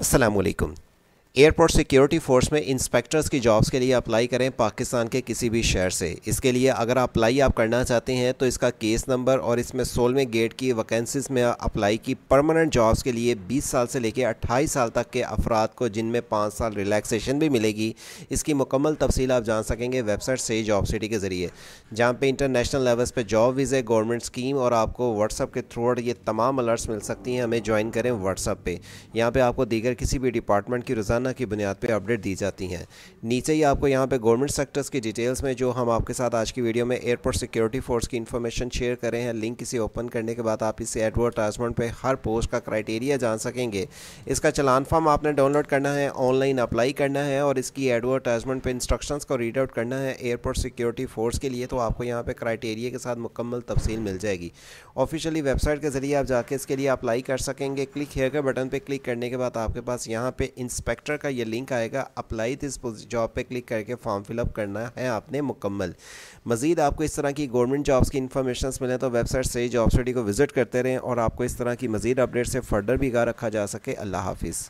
السلام عليكم airport security force में inspectors की jobs के लिए अप्लाई करें पाकिस्तान के किसी भी शहर से इसके लिए अगर अप्लाई आप करना चाहते हैं तो इसका केस नंबर और इसमें सोलवें गेट की वैकेंसीज में अप्लाई की परमानेंट जॉब्स के लिए 20 साल से लेकर 28 साल तक के अफराद को जिनमें पाँच साल रिलैक्सेशन भी मिलेगी इसकी मुकम्मल तफसील आप जान सकेंगे वेबसाइट से जॉब सिटी के ज़रिए जहाँ पर इंटरनेशनल लेवल्स पर जॉब है गवर्नमेंट स्कीम और आपको व्हाट्सअप के थ्रू ये तमाम अलर्ट्स मिल सकती हैं हमें ज्वाइन करें व्हाट्सअप पर यहाँ पर आपको दीगर किसी भी डिपार्टमेंट की रोज़ाना रोज़ाना की बुनियाद पर अपडेट दी जाती हैं नीचे ही आपको यहाँ पर गवर्नमेंट सेक्टर्स की डिटेल्स में जो हम आपके साथ आज की वीडियो में एयरपोर्ट सिक्योरिटी फोर्स की इन्फॉर्मेशन शेयर करें हैं लिंक इसे ओपन करने के बाद आप इसे एडवर्टाइजमेंट पर हर पोस्ट का क्राइटेरिया जान सकेंगे इसका चलान फॉर्म आपने डाउनलोड करना है ऑनलाइन अप्लाई करना है और इसकी एडवर्टाइजमेंट पर इंस्ट्रक्शन को रीड आउट करना है एयरपोर्ट सिक्योरिटी फोर्स के लिए तो आपको यहाँ पर क्राइटेरिया के साथ मुकम्मल तफसील मिल जाएगी ऑफिशियली वेबसाइट के ज़रिए आप जाके इसके लिए अप्लाई कर सकेंगे क्लिक हेयर के बटन पर क्लिक करने के बाद आपके पास यहाँ पर इंस्पेक्टर रजिस्टर का ये लिंक आएगा अप्लाई दिस जॉब पे क्लिक करके फॉर्म फिलअप करना है आपने मुकम्मल मज़ीद आपको इस तरह की गवर्नमेंट जॉब्स की इन्फॉर्मेशन मिले तो वेबसाइट से जॉब स्टडी को विज़िट करते रहें और आपको इस तरह की मज़ीद अपडेट से फर्दर भी गा रखा जा सके अल्लाह हाफिज़